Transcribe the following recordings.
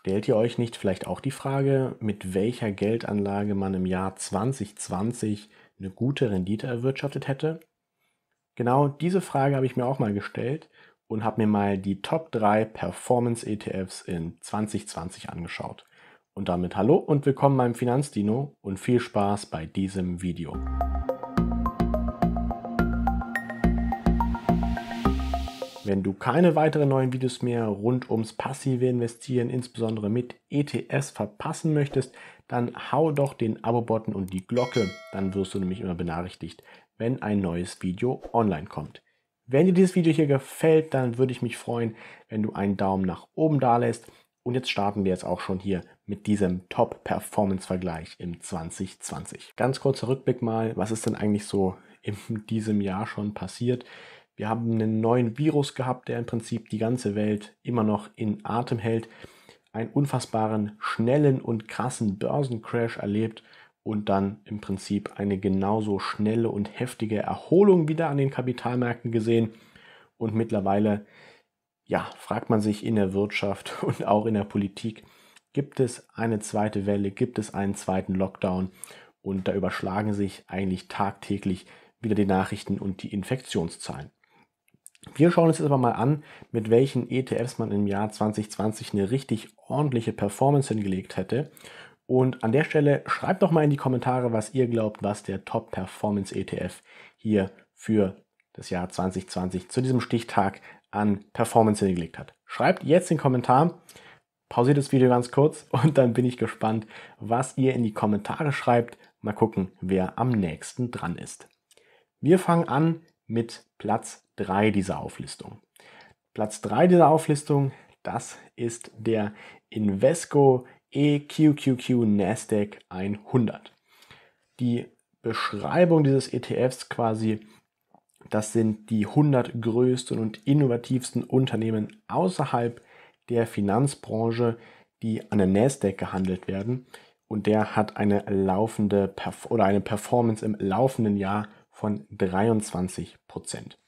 Stellt ihr euch nicht vielleicht auch die Frage, mit welcher Geldanlage man im Jahr 2020 eine gute Rendite erwirtschaftet hätte? Genau diese Frage habe ich mir auch mal gestellt und habe mir mal die Top 3 Performance ETFs in 2020 angeschaut. Und damit hallo und willkommen beim Finanzdino und viel Spaß bei diesem Video. Wenn du keine weiteren neuen Videos mehr rund ums passive Investieren, insbesondere mit ETS, verpassen möchtest, dann hau doch den Abo-Button und die Glocke. Dann wirst du nämlich immer benachrichtigt, wenn ein neues Video online kommt. Wenn dir dieses Video hier gefällt, dann würde ich mich freuen, wenn du einen Daumen nach oben da lässt. Und jetzt starten wir jetzt auch schon hier mit diesem Top-Performance-Vergleich im 2020. Ganz kurzer Rückblick mal, was ist denn eigentlich so in diesem Jahr schon passiert? Wir haben einen neuen Virus gehabt, der im Prinzip die ganze Welt immer noch in Atem hält, einen unfassbaren, schnellen und krassen Börsencrash erlebt und dann im Prinzip eine genauso schnelle und heftige Erholung wieder an den Kapitalmärkten gesehen. Und mittlerweile, ja, fragt man sich in der Wirtschaft und auch in der Politik, gibt es eine zweite Welle, gibt es einen zweiten Lockdown? Und da überschlagen sich eigentlich tagtäglich wieder die Nachrichten und die Infektionszahlen. Wir schauen uns jetzt aber mal an, mit welchen ETFs man im Jahr 2020 eine richtig ordentliche Performance hingelegt hätte. Und an der Stelle schreibt doch mal in die Kommentare, was ihr glaubt, was der Top Performance ETF hier für das Jahr 2020 zu diesem Stichtag an Performance hingelegt hat. Schreibt jetzt den Kommentar, pausiert das Video ganz kurz und dann bin ich gespannt, was ihr in die Kommentare schreibt. Mal gucken, wer am nächsten dran ist. Wir fangen an mit Platz 3 dieser Auflistung. Platz 3 dieser Auflistung, das ist der Invesco EQQQ Nasdaq 100. Die Beschreibung dieses ETFs quasi, das sind die 100 größten und innovativsten Unternehmen außerhalb der Finanzbranche, die an der Nasdaq gehandelt werden und der hat eine laufende oder eine Performance im laufenden Jahr von 23 Prozent.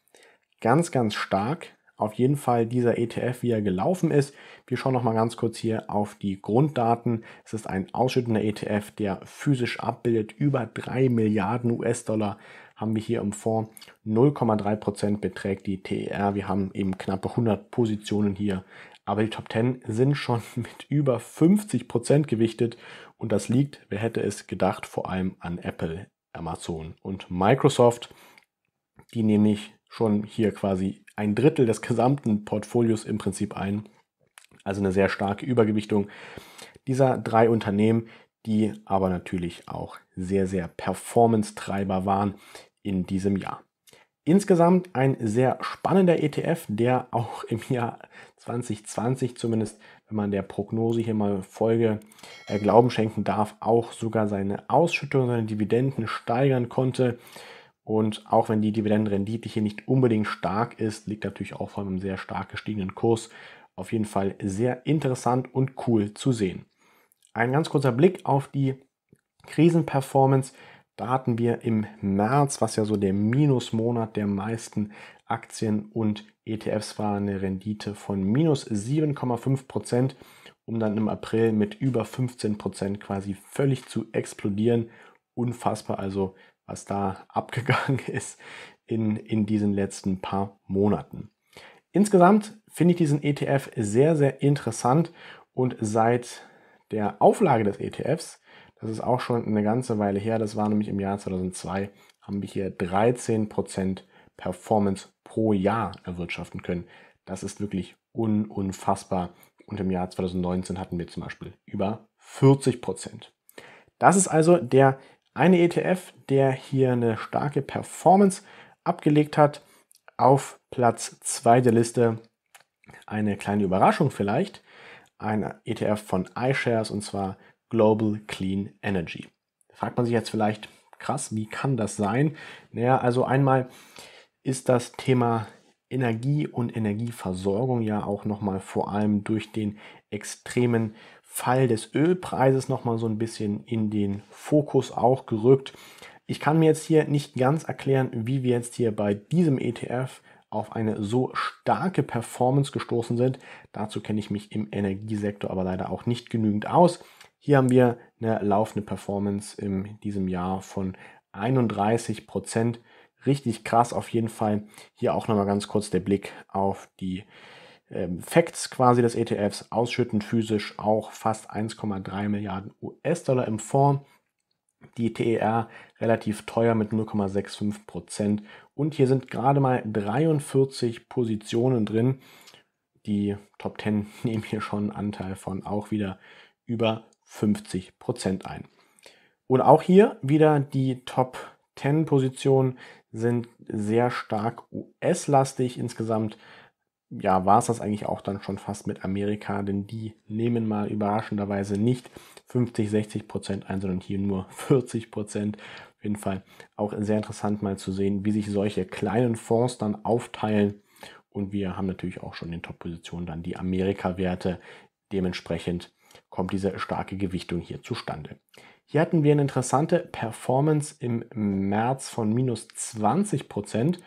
Ganz, ganz stark. Auf jeden Fall dieser ETF, wie er gelaufen ist. Wir schauen noch mal ganz kurz hier auf die Grunddaten. Es ist ein ausschüttender ETF, der physisch abbildet. Über 3 Milliarden US-Dollar haben wir hier im Fonds. 0,3 Prozent beträgt die TER. Wir haben eben knappe 100 Positionen hier aber die Top 10 sind schon mit über 50% Prozent gewichtet und das liegt, wer hätte es gedacht, vor allem an Apple Amazon und Microsoft, die nämlich schon hier quasi ein Drittel des gesamten Portfolios im Prinzip ein. Also eine sehr starke Übergewichtung dieser drei Unternehmen, die aber natürlich auch sehr, sehr Performance-Treiber waren in diesem Jahr. Insgesamt ein sehr spannender ETF, der auch im Jahr 2020 zumindest, wenn man der Prognose hier mal Folge äh, Glauben schenken darf, auch sogar seine Ausschüttung, seine Dividenden steigern konnte. Und auch wenn die Dividendenrendite hier nicht unbedingt stark ist, liegt natürlich auch vor einem sehr stark gestiegenen Kurs. Auf jeden Fall sehr interessant und cool zu sehen. Ein ganz kurzer Blick auf die Krisenperformance da hatten wir im März, was ja so der Minusmonat der meisten Aktien und ETFs war, eine Rendite von minus 7,5 Prozent, um dann im April mit über 15 Prozent quasi völlig zu explodieren. Unfassbar, also was da abgegangen ist in, in diesen letzten paar Monaten. Insgesamt finde ich diesen ETF sehr, sehr interessant und seit der Auflage des ETFs das ist auch schon eine ganze Weile her. Das war nämlich im Jahr 2002. Haben wir hier 13 Performance pro Jahr erwirtschaften können. Das ist wirklich un unfassbar. Und im Jahr 2019 hatten wir zum Beispiel über 40 Das ist also der eine ETF, der hier eine starke Performance abgelegt hat. Auf Platz 2 der Liste eine kleine Überraschung vielleicht. Ein ETF von iShares und zwar Global Clean Energy. Da fragt man sich jetzt vielleicht, krass, wie kann das sein? Naja, also einmal ist das Thema Energie und Energieversorgung ja auch nochmal vor allem durch den extremen Fall des Ölpreises nochmal so ein bisschen in den Fokus auch gerückt. Ich kann mir jetzt hier nicht ganz erklären, wie wir jetzt hier bei diesem ETF auf eine so starke Performance gestoßen sind. Dazu kenne ich mich im Energiesektor aber leider auch nicht genügend aus. Hier haben wir eine laufende Performance in diesem Jahr von 31 Prozent. Richtig krass auf jeden Fall. Hier auch nochmal ganz kurz der Blick auf die ähm, Facts quasi des ETFs, ausschüttend physisch auch fast 1,3 Milliarden US-Dollar im Fonds die TER relativ teuer mit 0,65 Prozent. Und hier sind gerade mal 43 Positionen drin. Die Top 10 nehmen hier schon einen Anteil von auch wieder über 50 Prozent ein. Und auch hier wieder die Top 10 Positionen sind sehr stark US-lastig. Insgesamt ja, war es das eigentlich auch dann schon fast mit Amerika, denn die nehmen mal überraschenderweise nicht 50, 60 Prozent ein, sondern hier nur 40 Prozent. Auf jeden Fall auch sehr interessant mal zu sehen, wie sich solche kleinen Fonds dann aufteilen. Und wir haben natürlich auch schon in Top-Positionen dann die Amerika-Werte. Dementsprechend kommt diese starke Gewichtung hier zustande. Hier hatten wir eine interessante Performance im März von minus 20 Prozent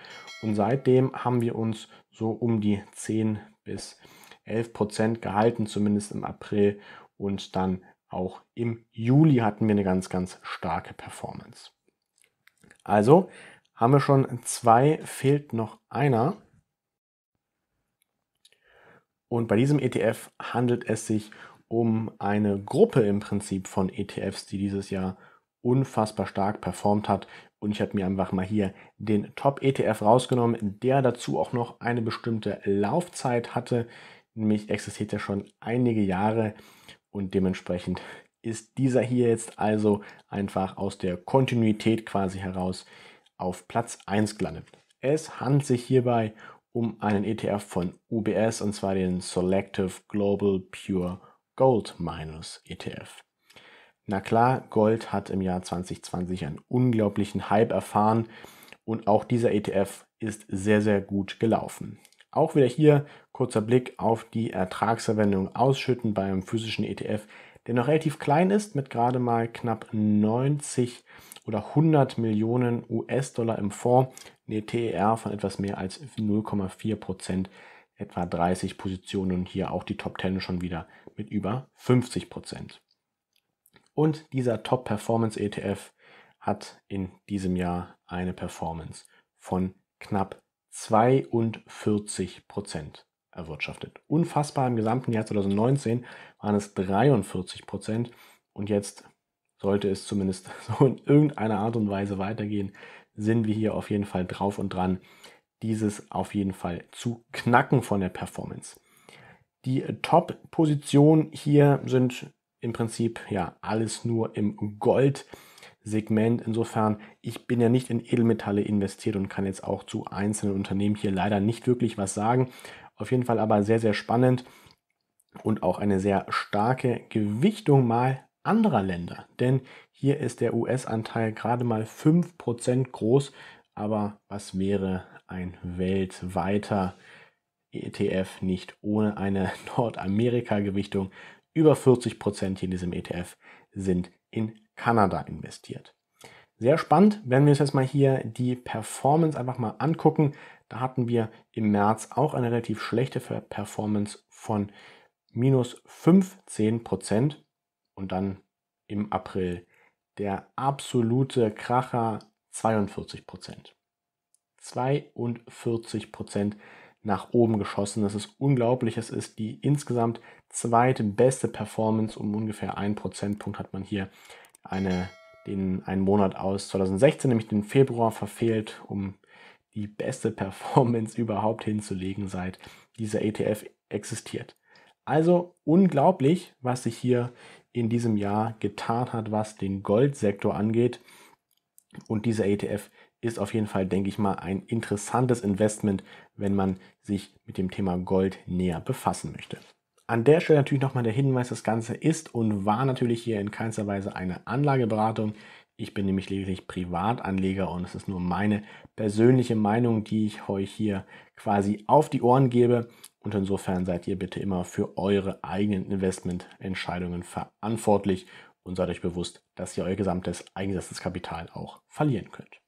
und seitdem haben wir uns so um die 10 bis 11 Prozent gehalten, zumindest im April und dann auch im Juli hatten wir eine ganz, ganz starke Performance. Also haben wir schon zwei, fehlt noch einer. Und bei diesem ETF handelt es sich um um eine Gruppe im Prinzip von ETFs, die dieses Jahr unfassbar stark performt hat. Und ich habe mir einfach mal hier den Top-ETF rausgenommen, der dazu auch noch eine bestimmte Laufzeit hatte. Nämlich existiert er schon einige Jahre und dementsprechend ist dieser hier jetzt also einfach aus der Kontinuität quasi heraus auf Platz 1 gelandet. Es handelt sich hierbei um einen ETF von UBS und zwar den Selective Global Pure Gold Miners ETF. Na klar, Gold hat im Jahr 2020 einen unglaublichen Hype erfahren und auch dieser ETF ist sehr, sehr gut gelaufen. Auch wieder hier kurzer Blick auf die Ertragsverwendung ausschütten beim physischen ETF, der noch relativ klein ist, mit gerade mal knapp 90 oder 100 Millionen US-Dollar im Fonds, eine TER von etwas mehr als 0,4 Prozent, etwa 30 Positionen und hier auch die Top 10 schon wieder mit über 50 Prozent. Und dieser Top Performance ETF hat in diesem Jahr eine Performance von knapp 42 Prozent erwirtschaftet. Unfassbar im gesamten Jahr 2019 waren es 43 Prozent und jetzt sollte es zumindest so in irgendeiner Art und Weise weitergehen, sind wir hier auf jeden Fall drauf und dran, dieses auf jeden Fall zu knacken von der Performance. Die Top-Position hier sind im Prinzip ja alles nur im Gold. Segment. Insofern, ich bin ja nicht in Edelmetalle investiert und kann jetzt auch zu einzelnen Unternehmen hier leider nicht wirklich was sagen. Auf jeden Fall aber sehr, sehr spannend und auch eine sehr starke Gewichtung mal anderer Länder. Denn hier ist der US-Anteil gerade mal 5% groß. Aber was wäre ein weltweiter ETF nicht ohne eine Nordamerika-Gewichtung. Über 40% Prozent in diesem ETF sind in Kanada investiert. Sehr spannend, wenn wir uns jetzt mal hier die Performance einfach mal angucken. Da hatten wir im März auch eine relativ schlechte Performance von minus 15 Prozent und dann im April der absolute Kracher 42 Prozent. 42 Prozent nach oben geschossen. Das ist unglaublich. Es ist die insgesamt zweitbeste Performance. Um ungefähr einen Prozentpunkt hat man hier eine, den, einen Monat aus 2016, nämlich den Februar, verfehlt, um die beste Performance überhaupt hinzulegen, seit dieser ETF existiert. Also unglaublich, was sich hier in diesem Jahr getan hat, was den Goldsektor angeht. Und dieser ETF ist auf jeden Fall, denke ich mal, ein interessantes Investment, wenn man sich mit dem Thema Gold näher befassen möchte. An der Stelle natürlich nochmal der Hinweis, das Ganze ist und war natürlich hier in keinster Weise eine Anlageberatung. Ich bin nämlich lediglich Privatanleger und es ist nur meine persönliche Meinung, die ich euch hier quasi auf die Ohren gebe. Und insofern seid ihr bitte immer für eure eigenen Investmententscheidungen verantwortlich und seid euch bewusst, dass ihr euer gesamtes eingesetztes Kapital auch verlieren könnt.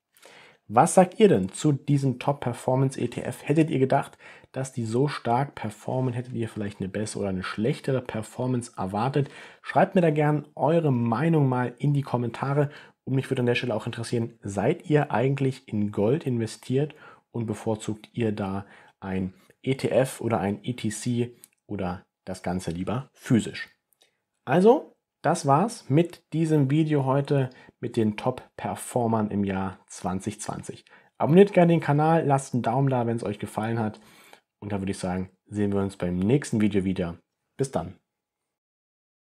Was sagt ihr denn zu diesem Top Performance ETF? Hättet ihr gedacht, dass die so stark performen? Hättet ihr vielleicht eine bessere oder eine schlechtere Performance erwartet? Schreibt mir da gerne eure Meinung mal in die Kommentare. Und mich würde an der Stelle auch interessieren, seid ihr eigentlich in Gold investiert und bevorzugt ihr da ein ETF oder ein ETC oder das Ganze lieber physisch? Also, das war's mit diesem Video heute mit den Top-Performern im Jahr 2020. Abonniert gerne den Kanal, lasst einen Daumen da, wenn es euch gefallen hat. Und dann würde ich sagen, sehen wir uns beim nächsten Video wieder. Bis dann.